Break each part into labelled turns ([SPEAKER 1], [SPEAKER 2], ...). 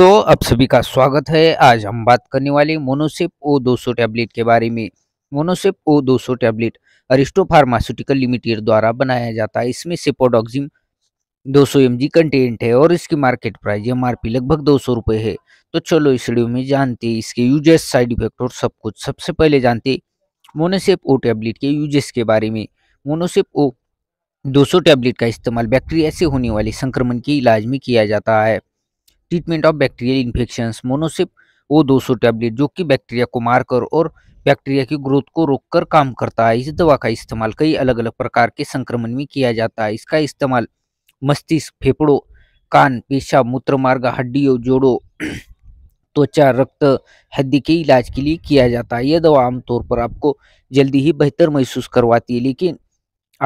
[SPEAKER 1] दोस्तों आप सभी का स्वागत है आज हम बात करने वाले मोनोसिप ओ 200 टैबलेट के बारे में Monocip O 200 tablet Aristo pharmaceutical limited द्वारा बनाया जाता है इसमें सिपोडॉक्सिम 200 सौ कंटेंट है और इसकी मार्केट प्राइस एम लगभग दो सौ है तो चलो इस वीडियो में जानते इसके यूजेस साइड इफेक्ट और सब कुछ सबसे पहले जानते मोनोसिप ओ टैबलेट के यूजेस के बारे में मोनोसिप ओ 200 टैबलेट का इस्तेमाल बैक्टीरिया से होने वाले संक्रमण के इलाज में किया जाता है treatment of bacterial infection Monocip O 200 tablet जो कि बैक्टीरिया को मारकर और बैक्टीरिया की ग्रोथ को रोककर काम करता है इस दवा का इस्तेमाल कई अलग अलग प्रकार के संक्रमण में किया जाता है इसका इस्तेमाल मस्तिष्क फेफड़ों कान पेशाब मूत्रमार्ग हड्डियों जोड़ों त्वचा रक्त हड्डी के इलाज के लिए किया जाता है यह दवा आमतौर पर आपको जल्दी ही बेहतर महसूस करवाती है लेकिन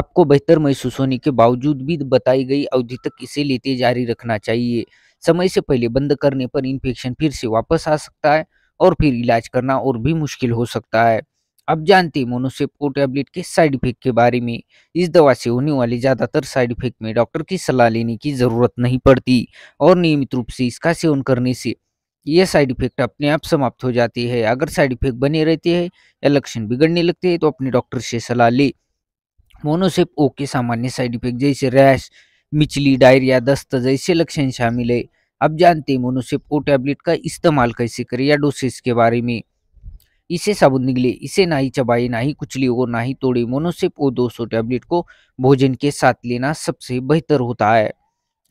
[SPEAKER 1] आपको बेहतर महसूस होने के बावजूद भी बताई गई अवधि तक इसे लेते जारी रखना चाहिए समय से पहले बंद करने पर इन्फेक्शन फिर से वापस आ सकता है और फिर इलाज करना और भी मुश्किल हो सकता है अब जानते हैं मोनोसेप को टैबलेट के साइड इफेक्ट के बारे में इस दवा से होने वाले ज़्यादातर साइड इफेक्ट में डॉक्टर की सलाह लेने की ज़रूरत नहीं पड़ती और नियमित रूप से इसका सेवन करने से ये साइड इफेक्ट अपने आप समाप्त हो जाते हैं अगर साइड इफेक्ट बने रहते हैं या लक्षण बिगड़ने लगते हैं तो अपने डॉक्टर से सलाह ले मोनोसेप ओ के सामान्य साइड इफेक्ट जैसे रैश मिचली डायरिया दस्त जैसे लक्षण शामिल है अब जानते हैं मोनोसेप्को टैबलेट का इस्तेमाल कैसे करें या डोसेस के बारे में इसे साबुन निकले इसे ना ही चबाए ना ही कुचले और ना ही तोड़े मोनोसेप दो सौ टैबलेट को भोजन के साथ लेना सबसे बेहतर होता है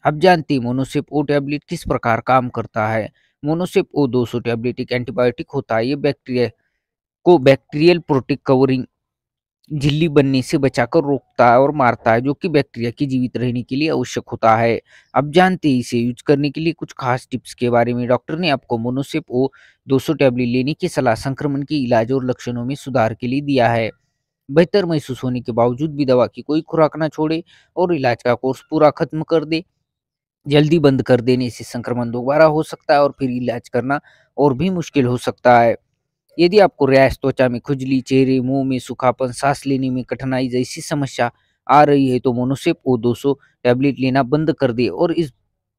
[SPEAKER 1] अब जानते हैं मोनोसेप ओ टैबलेट किस प्रकार काम करता है मोनोसेप ओ दो सौ टैबलेट एक एंटीबायोटिक होता है ये बैक्टीरिया को बैक्टीरियल प्रोटीक कवरिंग झिल्ली बनने से बचाकर रोकता है और मारता है जो कि बैक्टीरिया के जीवित रहने के लिए आवश्यक होता है अब जानते हैं इसे यूज करने के लिए कुछ खास टिप्स के बारे में डॉक्टर ने आपको मोनोसेप ओ 200 टैबलेट लेने की सलाह संक्रमण के इलाज और लक्षणों में सुधार के लिए दिया है बेहतर महसूस होने के बावजूद भी दवा की कोई खुराक ना छोड़े और इलाज का कोर्स पूरा खत्म कर दे जल्दी बंद कर देने से संक्रमण दोबारा हो सकता है और फिर इलाज करना और भी मुश्किल हो सकता है यदि आपको रैश त्वचा में खुजली चेहरे मुंह में सुखापन सांस लेने में कठिनाई जैसी समस्या आ रही है तो मोनोसेप ओ सौ टैबलेट लेना बंद कर दे और इस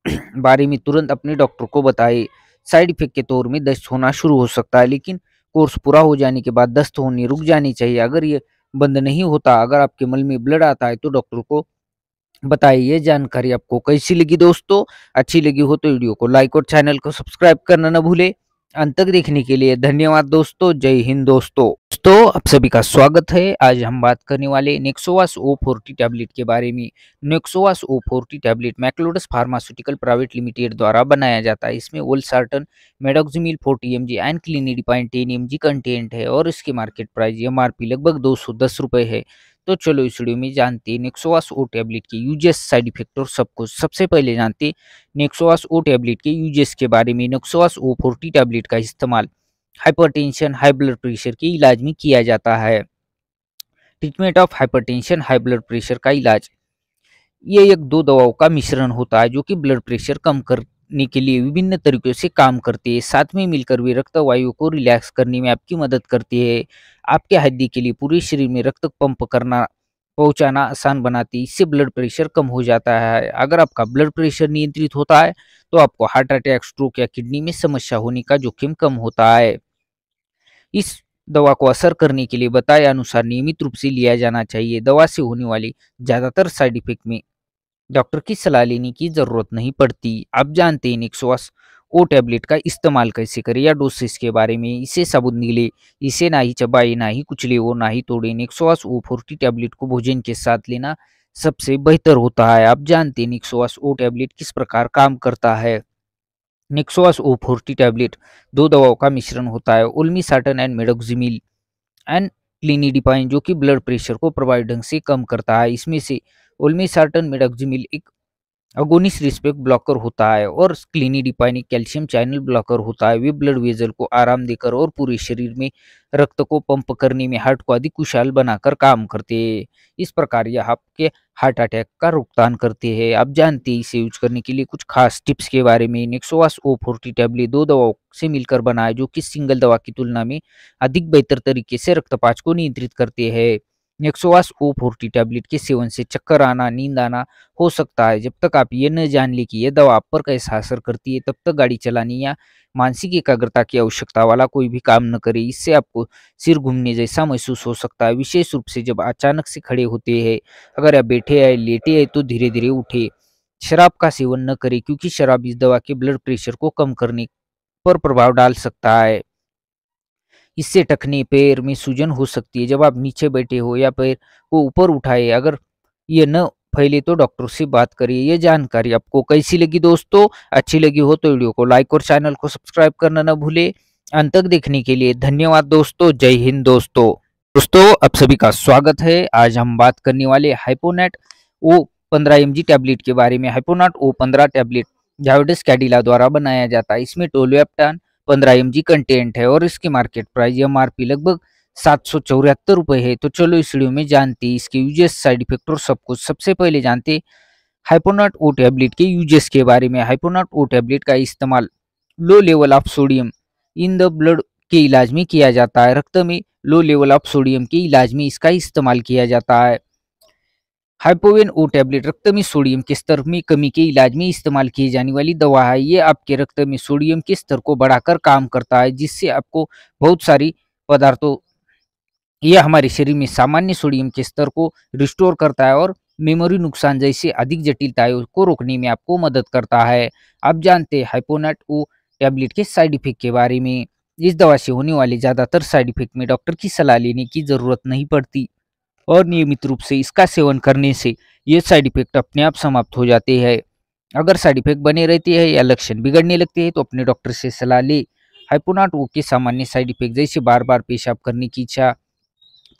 [SPEAKER 1] बारे में तुरंत अपने डॉक्टर को बताए साइड इफेक्ट के तौर में दस्त होना शुरू हो सकता है लेकिन कोर्स पूरा हो जाने के बाद दस्त होने रुक जानी चाहिए अगर ये बंद नहीं होता अगर आपके मल में ब्लड आता है तो डॉक्टर को बताइए ये जानकारी आपको कैसी लगी दोस्तों अच्छी लगी हो तो वीडियो को लाइक और चैनल को सब्सक्राइब करना न भूले अंत तक देखने के लिए धन्यवाद दोस्तों जय हिंद दोस्तों दोस्तों आप सभी का स्वागत है आज हम बात करने वाले नेक्सोवास ओ फोर्टी टैबलेट के बारे में Nexovas O forty tablet Macleods pharmaceutical private limited द्वारा बनाया जाता है इसमें olmesartan medoxomil forty M G and cilnidipine ten M G content है और इसके market price M R P लगभग दो सौ दस रुपये है तो चलो इस वीडियो में जानते हैं नेक्सोवास ओ टैबलेट के यूजेस साइड इफेक्ट और सब कुछ सबसे पहले जानते नेक्सोवास ओ टैबलेट के यूजेस के बारे में नेक्सोवास ओ फोर्टी टैबलेट का इस्तेमाल हाइपरटेंशन हाई ब्लड प्रेशर के इलाज में किया जाता है treatment of hypertension high blood pressure का इलाज ये एक दो दवाओं का मिश्रण होता है जो कि ब्लड प्रेशर कम करने के लिए विभिन्न तरीकों से काम करती है साथ में मिलकर वे रक्त वायु को रिलैक्स करने में आपकी मदद करती है आपके हड्डी के लिए पूरे शरीर में रक्त पंप करना पहुंचाना आसान बनाती इससे ब्लड प्रेशर कम हो जाता है अगर आपका ब्लड प्रेशर नियंत्रित होता है तो आपको हार्ट अटैक स्ट्रोक या किडनी में समस्या होने का जोखिम कम होता है इस दवा को असर करने के लिए बताए अनुसार नियमित रूप से लिया जाना चाहिए दवा से होने वाली ज़्यादातर साइड इफेक्ट में डॉक्टर की सलाह लेने की ज़रूरत नहीं पड़ती आप जानते हैं निक्सवास ओ टैबलेट का इस्तेमाल कैसे करें या डोसेस के बारे में इसे साबुन निगले इसे ना ही चबाए ना ही कुचले और ना ही तोड़े नेक्सोवास ओ फोर्टी टैबलेट को भोजन के साथ लेना सबसे बेहतर होता है आप जानते निक्सोवास ओ टैबलेट किस प्रकार काम करता है निक्सोवास ओ फोर्टी टैबलेट दो दवाओं का मिश्रण होता है olmesartan and medoxomil and cilnidipine जो कि ब्लड प्रेशर को प्रभावी ढंग से कम करता है इसमें से उलमी साटन मेडोक्जिमिल एक अगोनिस रिस्पेक्ट ब्लॉकर होता है और डिपाइनिक कैल्शियम चैनल ब्लॉकर होता है वे ब्लड वेजल को आराम देकर और पूरे शरीर में रक्त को पंप करने में हार्ट को अधिक कुशल बनाकर काम करते हैं इस प्रकार यह आपके हार्ट अटैक का रोकथाम करते हैं आप जानते हैं इसे यूज करने के लिए कुछ खास टिप्स के बारे में नेक्सोवास ओ फोर्टी टैबलेट दो दवाओं से मिलकर बना है जो कि सिंगल दवा की तुलना में अधिक बेहतर तरीके से रक्तपात को नियंत्रित करते हैं नेक्सोवास ओ फोर्टी टैबलेट के सेवन से चक्कर आना नींद आना हो सकता है जब तक आप ये न जान ले कि यह दवा आप पर कैसा असर करती है तब तक गाड़ी चलाने या मानसिक एकाग्रता की आवश्यकता वाला कोई भी काम न करे इससे आपको सिर घूमने जैसा महसूस हो सकता है विशेष रूप से जब अचानक से खड़े होते हैं अगर आप बैठे आए लेटे आए तो धीरे धीरे उठे शराब का सेवन न करें क्योंकि शराब इस दवा के ब्लड प्रेशर को कम करने पर प्रभाव डाल सकता है इससे टखने पैर में सूजन हो सकती है जब आप नीचे बैठे हो या पैर को ऊपर उठाए अगर ये न फैले तो डॉक्टर से बात करिए ये जानकारी आपको कैसी लगी दोस्तों अच्छी लगी हो तो वीडियो को लाइक और चैनल को सब्सक्राइब करना न भूले अंत तक देखने के लिए धन्यवाद दोस्तों जय हिंद दोस्तों दोस्तों आप सभी का स्वागत है आज हम बात करने वाले हाइपोनेट ओ पंद्रह एम टैबलेट के बारे में हाइपोनाट ओ पंद्रह टैबलेट जावेडस कैडिला द्वारा बनाया जाता है इसमें टोलोएप्टान पंद्रह एम कंटेंट है और इसकी मार्केट प्राइस एम लगभग सात सौ चौरातर रुपये है तो चलो इस वीडियो में जानते इसके यूजेस साइड इफेक्ट और सब कुछ सबसे पहले जानते हाइपोनाट ओ टैबलेट के यूजेस के बारे में हाइपोनाट ओ टैबलेट का इस्तेमाल low level of sodium in the blood के इलाज में किया जाता है रक्त में लो लेवल ऑफ सोडियम के इलाज में इसका इस्तेमाल किया जाता है हाइपोवेन ओ टैबलेट रक्त में सोडियम के स्तर में कमी के इलाज में इस्तेमाल की जाने वाली दवा है ये आपके रक्त में सोडियम के स्तर को बढ़ाकर काम करता है जिससे आपको बहुत सारी पदार्थों यह हमारे शरीर में सामान्य सोडियम के स्तर को रिस्टोर करता है और मेमोरी नुकसान जैसे अधिक जटिलताओं को रोकने में आपको मदद करता है आप जानते हैं हाइपोनाट ओ टैबलेट के साइड इफेक्ट के बारे में इस दवा से होने वाले ज़्यादातर साइड इफेक्ट में डॉक्टर की सलाह लेने की ज़रूरत नहीं पड़ती और नियमित रूप से इसका सेवन करने से ये साइड इफेक्ट अपने आप समाप्त हो जाते हैं अगर साइड इफेक्ट बने रहते हैं या लक्षण बिगड़ने लगते हैं तो अपने डॉक्टर से सलाह ले हाइपोनाट ओ के सामान्य साइड इफेक्ट जैसे बार बार पेशाब करने की इच्छा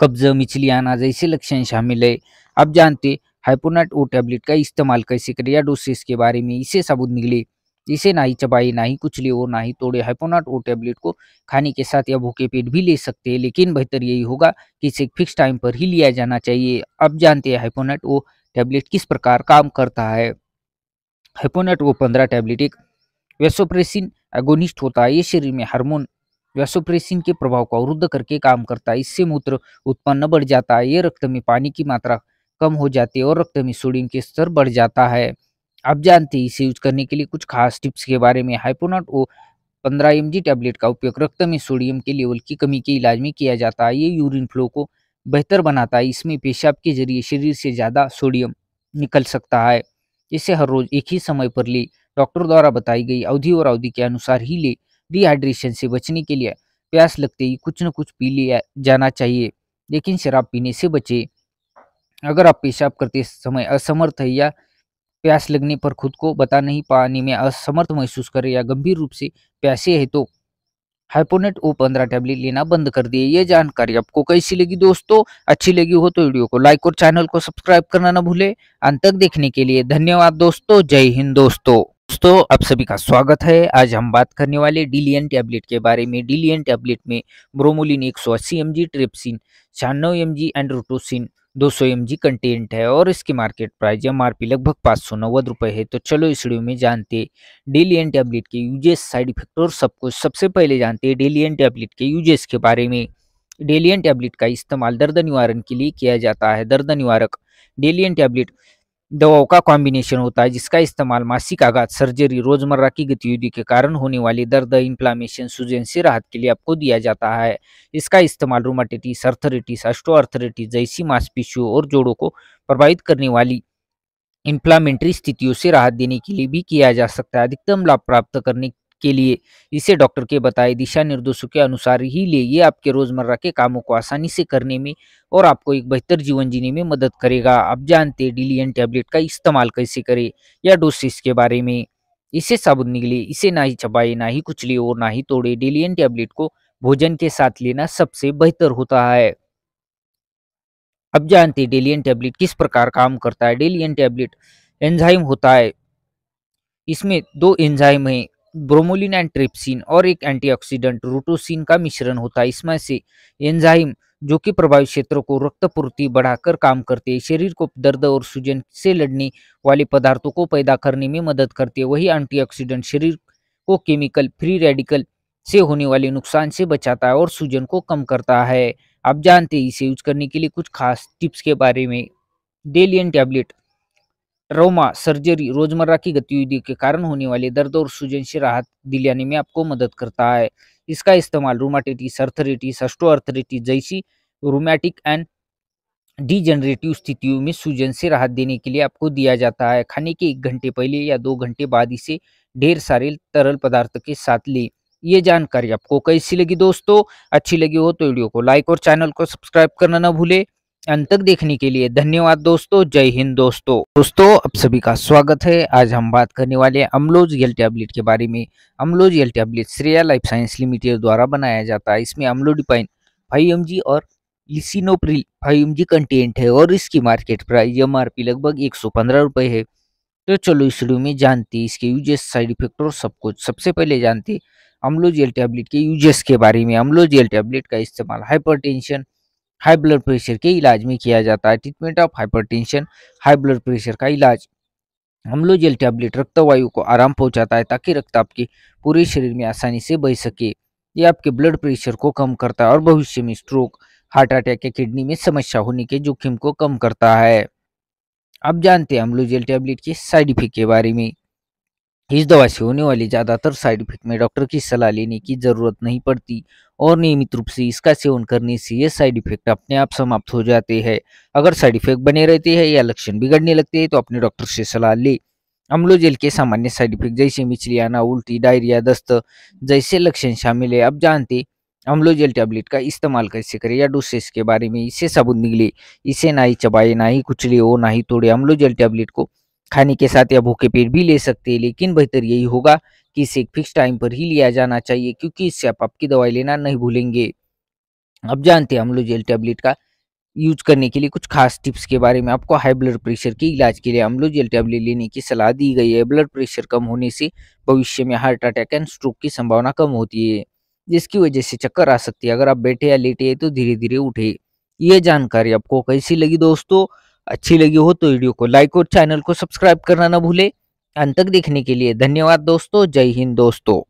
[SPEAKER 1] कब्ज मिचली आना जैसे लक्षण शामिल है आप जानते हाइपोनाट ओ टैबलेट का इस्तेमाल कैसे करें या डोसेस के बारे में इसे सबूत निकले इसे ना ही चबाई ना ही कुछ लिए और ना ही तोड़े हाइपोनाट और टेबलेट को खाने के साथ या भूखे पेट भी ले सकते हैं लेकिन बेहतर यही होगा कि इसे फिक्स टाइम पर ही लिया जाना चाहिए अब जानते हैं हाइपोनाट वो टैबलेट किस प्रकार काम करता है हाइपोनाट वो पंद्रह टैबलेट एक वेसोप्रेसिन एगोनिस्ट होता है ये शरीर में हार्मोन वेसोप्रेसिन के प्रभाव को अवरुद्ध करके काम करता है इससे मूत्र उत्पन्न बढ़ जाता है ये रक्त में पानी की मात्रा कम हो जाती है और रक्त में सोडियम के स्तर बढ़ जाता है आप जानते हैं इसे यूज करने के लिए कुछ खास टिप्स के बारे में हाइपोनट ओ पंद्रह एम टैबलेट का उपयोग रक्त में सोडियम के लेवल की कमी के इलाज में किया जाता है ये यूरिन फ्लो को बेहतर बनाता है इसमें पेशाब के जरिए शरीर से ज़्यादा सोडियम निकल सकता है इसे हर रोज एक ही समय पर ले डॉक्टर द्वारा बताई गई अवधि और अवधि के अनुसार ही ले डिहाइड्रेशन से बचने के लिए प्यास लगते ही कुछ न कुछ पी लिया जाना चाहिए लेकिन शराब पीने से बचे अगर आप पेशाब करते समय असमर्थ है या प्यास लगने पर खुद को बता नहीं पाने में असमर्थ महसूस करें या गंभीर रूप से प्यासे है तो हाइपोनेट ओ पंद्रह टैबलेट लेना बंद कर दिए ये जानकारी आपको कैसी लगी दोस्तों अच्छी लगी हो तो वीडियो को लाइक और चैनल को सब्सक्राइब करना ना भूले अंत तक देखने के लिए धन्यवाद दोस्तों जय हिंद दोस्तों दोस्तों आप सभी का स्वागत है आज हम बात करने वाले डीलियन टैबलेट के बारे में डिलियन टैबलेट में ब्रोमोलिन 180 सौ अस्सी एम जी ट्रिप्सिन छियानवे एम जी एंड्रोटोसिन दो सौ एम जी कंटेंट है और इसकी market price M R P लगभग पाँच सौ नव्वद रुपये है तो चलो इस वीडियो में जानते डेलियन टैबलेट के यूजेस साइड इफेक्ट और सब कुछ सबसे पहले जानते हैं डेलियन टैबलेट के यूजेस के बारे में डेलियन टैबलेट का इस्तेमाल दर्द निवारण के लिए किया जाता है दर्द निवारक डेलियन टैबलेट दवाओं का कॉम्बिनेशन होता है जिसका इस्तेमाल मासिक आघात सर्जरी रोजमर्रा की गतिविधि के कारण होने वाले दर्द इन्फ्लामेशन सूजन से राहत के लिए आपको दिया जाता है इसका इस्तेमाल रोमाटेटिस अर्थरेटिस अर्थरेटिस जैसी मांसपेशियों और जोड़ों को प्रभावित करने वाली इन्फ्लामेंट्री स्थितियों से राहत देने के लिए भी किया जा सकता है अधिकतम लाभ प्राप्त करने के लिए इसे डॉक्टर के बताए दिशा निर्देशों के अनुसार ही ले ये आपके रोज़मर्रा के कामों को आसानी से करने में और आपको एक बेहतर जीवन जीने में मदद करेगा आप जानते डिलियन टैबलेट का इस्तेमाल कैसे करें या डोसेस के बारे में इसे साबुन निकले इसे ना ही छपाए ना ही कुचले और ना ही तोड़े डिलियन टैबलेट को भोजन के साथ लेना सबसे बेहतर होता है अब जानते डेलियन टैबलेट किस प्रकार काम करता है डेलियन टैबलेट एंजाइम होता है इसमें दो एंजाइम हैं ब्रोमोलिन एंड ट्रिप्सिन और एक एंटीऑक्सीडेंट रूटोसिन का मिश्रण होता है इसमें से एंजाइम जो कि प्रभावित क्षेत्रों को रक्तपूर्ति बढ़ाकर काम करते हैं शरीर को दर्द और सूजन से लड़ने वाले पदार्थों को पैदा करने में मदद करते हैं वही एंटीऑक्सीडेंट शरीर को केमिकल फ्री रेडिकल से होने वाले नुकसान से बचाता है और सूजन को कम करता है आप जानते हैं इसे यूज करने के लिए कुछ खास टिप्स के बारे में डेलियन टैबलेट रोमा सर्जरी रोजमर्रा की गतिविधि के कारण होने वाले दर्द और सूजन से राहत दिलाने में आपको मदद करता है इसका इस्तेमाल रोमाटेटिस अर्थरेटिस अस्टो अर्थरेटिस जैसी रोमैटिक एंड डीजनरेटिव स्थितियों में सूजन से राहत देने के लिए आपको दिया जाता है खाने के एक घंटे पहले या दो घंटे बाद इसे ढेर सारे तरल पदार्थ के साथ ले ये जानकारी आपको कैसी लगी दोस्तों अच्छी लगी हो तो वीडियो को लाइक और चैनल को सब्सक्राइब करना ना भूले अंत तक देखने के लिए धन्यवाद दोस्तों जय हिंद दोस्तों दोस्तों आप सभी का स्वागत है आज हम बात करने वाले हैं अम्लोज यल टैबलेट के बारे में Amlozel tablet Shreya life science limited द्वारा बनाया जाता है इसमें अम्लोडिपाइन फाइव एम और लिसिनोप्रिल फाइव एम कंटेंट है और इसकी मार्केट प्राइस एम लगभग एक सौ है तो चलो इस वीडियो में जानते इसके यूजेस साइड इफेक्ट और सब कुछ सबसे पहले जानते अम्लोज यल टैबलेट के यूजेस के बारे में अम्लोज यल टैबलेट का इस्तेमाल टेंशन हाई ब्लड प्रेशर के इलाज में किया जाता है treatment of hypertension high blood pressure का इलाज अम्लो जेल टैबलेट रक्तवायु को आराम पहुंचाता है ताकि रक्त आपके पूरे शरीर में आसानी से बह सके ये आपके ब्लड प्रेशर को कम करता है और भविष्य में स्ट्रोक हार्ट अटैक या किडनी में समस्या होने के जोखिम को कम करता है अब जानते हैं अम्लो जेल टैबलेट के साइड इफेक्ट के बारे में इस दवा से होने वाली ज़्यादातर साइड इफेक्ट में डॉक्टर की सलाह लेने की ज़रूरत नहीं पड़ती और नियमित रूप से इसका सेवन करने से ये साइड इफेक्ट अपने आप समाप्त हो जाते हैं अगर साइड इफेक्ट बने रहते हैं या लक्षण बिगड़ने लगते हैं तो अपने डॉक्टर से सलाह ले अम्लो जेल के सामान्य साइड इफेक्ट जैसे मिचली आना उल्टी डायरिया दस्त जैसे लक्षण शामिल है अब जानते अम्लो जेल टैबलेट का इस्तेमाल कैसे करें या डोसेस के बारे में इसे साबुन निकले इसे ना ही चबाए ना ही कुचले और ना ही तोड़े अम्लो जेल टैबलेट को खाने के साथ या भूखे पेट भी ले सकते हैं लेकिन बेहतर यही होगा कि इसे एक फिक्स टाइम पर ही लिया जाना चाहिए क्योंकि इससे आप आपकी दवाई लेना नहीं भूलेंगे अब जानते हैं हम लोग जेल टैबलेट का यूज करने के लिए कुछ खास टिप्स के बारे में आपको हाई ब्लड प्रेशर के इलाज के लिए अम्लो जेल टैबलेट लेने की सलाह दी गई है ब्लड प्रेशर कम होने से भविष्य में हार्ट अटैक एंड स्ट्रोक की संभावना कम होती है जिसकी वजह से चक्कर आ सकती है अगर आप बैठे या लेटे हैं तो धीरे धीरे उठे ये जानकारी आपको कैसी लगी दोस्तों अच्छी लगी हो तो वीडियो को लाइक और चैनल को सब्सक्राइब करना ना भूले अंत तक देखने के लिए धन्यवाद दोस्तों जय हिंद दोस्तों